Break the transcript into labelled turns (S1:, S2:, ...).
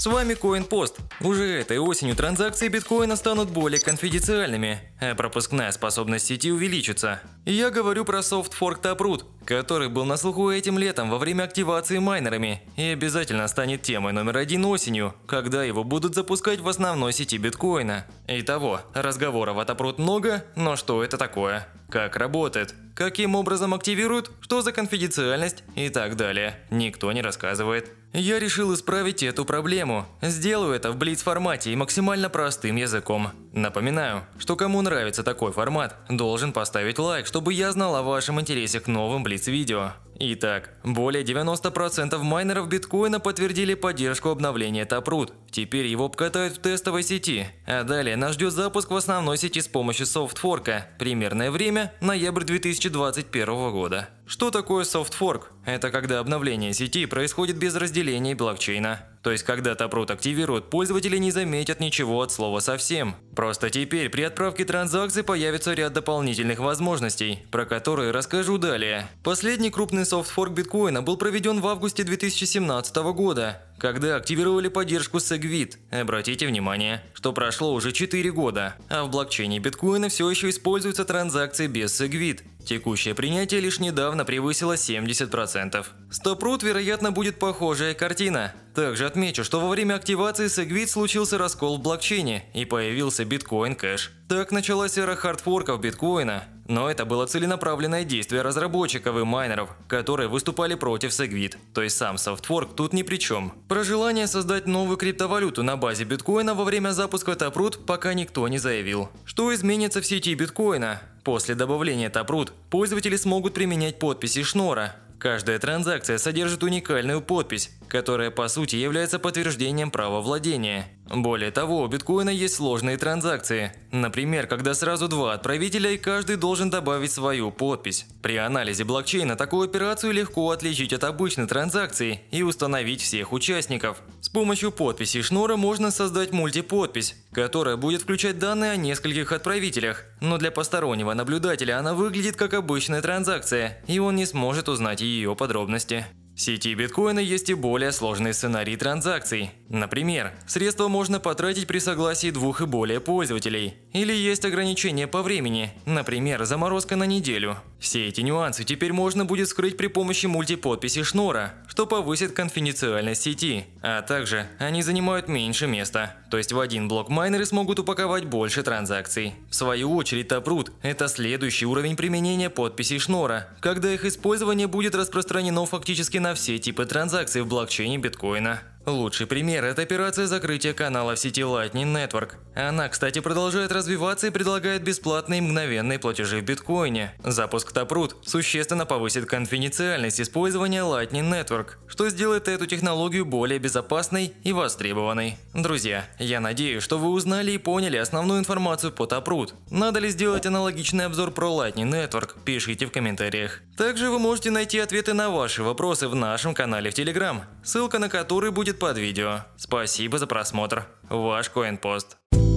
S1: С вами CoinPost. Уже этой осенью транзакции биткоина станут более конфиденциальными, а пропускная способность сети увеличится. я говорю про Fork Taproot, который был на слуху этим летом во время активации майнерами и обязательно станет темой номер один осенью, когда его будут запускать в основной сети биткоина. Итого, разговоров о Taproot много, но что это такое? Как работает? Каким образом активируют? Что за конфиденциальность? И так далее. Никто не рассказывает. Я решил исправить эту проблему. Сделаю это в Блиц формате и максимально простым языком. Напоминаю, что кому нравится такой формат, должен поставить лайк, чтобы я знал о вашем интересе к новым Блиц-видео. Итак, более 90% майнеров биткоина подтвердили поддержку обновления Taproot. Теперь его обкатают в тестовой сети, а далее нас ждет запуск в основной сети с помощью софтфорка. Примерное время – ноябрь 2021 года. Что такое софтфорк? Это когда обновление сети происходит без разделения блокчейна. То есть, когда Taproot активируют, пользователи не заметят ничего от слова совсем. Просто теперь при отправке транзакций появится ряд дополнительных возможностей, про которые расскажу далее. Последний крупный софтфорк биткоина был проведен в августе 2017 года, когда активировали поддержку Segwit. Обратите внимание, что прошло уже 4 года, а в блокчейне биткоина все еще используются транзакции без Segwit. Текущее принятие лишь недавно превысило 70%. Стопрут, вероятно, будет похожая картина. Также отмечу, что во время активации Segwit случился раскол в блокчейне и появился биткоин кэш. Так началась эра хардфорков биткоина, но это было целенаправленное действие разработчиков и майнеров, которые выступали против Segwit, то есть сам софтворк тут ни при чем. Про желание создать новую криптовалюту на базе биткоина во время запуска Taproot пока никто не заявил. Что изменится в сети биткоина? После добавления Taproot пользователи смогут применять подписи Шнора, Каждая транзакция содержит уникальную подпись, которая по сути является подтверждением права владения. Более того, у биткоина есть сложные транзакции. Например, когда сразу два отправителя и каждый должен добавить свою подпись. При анализе блокчейна такую операцию легко отличить от обычной транзакции и установить всех участников. С помощью подписи шнура можно создать мультиподпись, которая будет включать данные о нескольких отправителях, но для постороннего наблюдателя она выглядит как обычная транзакция, и он не сможет узнать ее подробности. В сети биткоина есть и более сложные сценарии транзакций. Например, средства можно потратить при согласии двух и более пользователей. Или есть ограничения по времени, например, заморозка на неделю. Все эти нюансы теперь можно будет скрыть при помощи мультиподписи Шнора, что повысит конфиденциальность сети. А также они занимают меньше места, то есть в один блок майнеры смогут упаковать больше транзакций. В свою очередь Taproot – это следующий уровень применения подписей Шнора, когда их использование будет распространено фактически на все типы транзакций в блокчейне биткоина. Лучший пример – это операция закрытия канала в сети Lightning Network. Она, кстати, продолжает развиваться и предлагает бесплатные мгновенные платежи в биткоине. Запуск Taproot существенно повысит конфиденциальность использования Lightning Network, что сделает эту технологию более безопасной и востребованной. Друзья, я надеюсь, что вы узнали и поняли основную информацию по Taproot. Надо ли сделать аналогичный обзор про Lightning Network, пишите в комментариях. Также вы можете найти ответы на ваши вопросы в нашем канале в Телеграм, ссылка на который будет под видео. Спасибо за просмотр. Ваш CoinPost.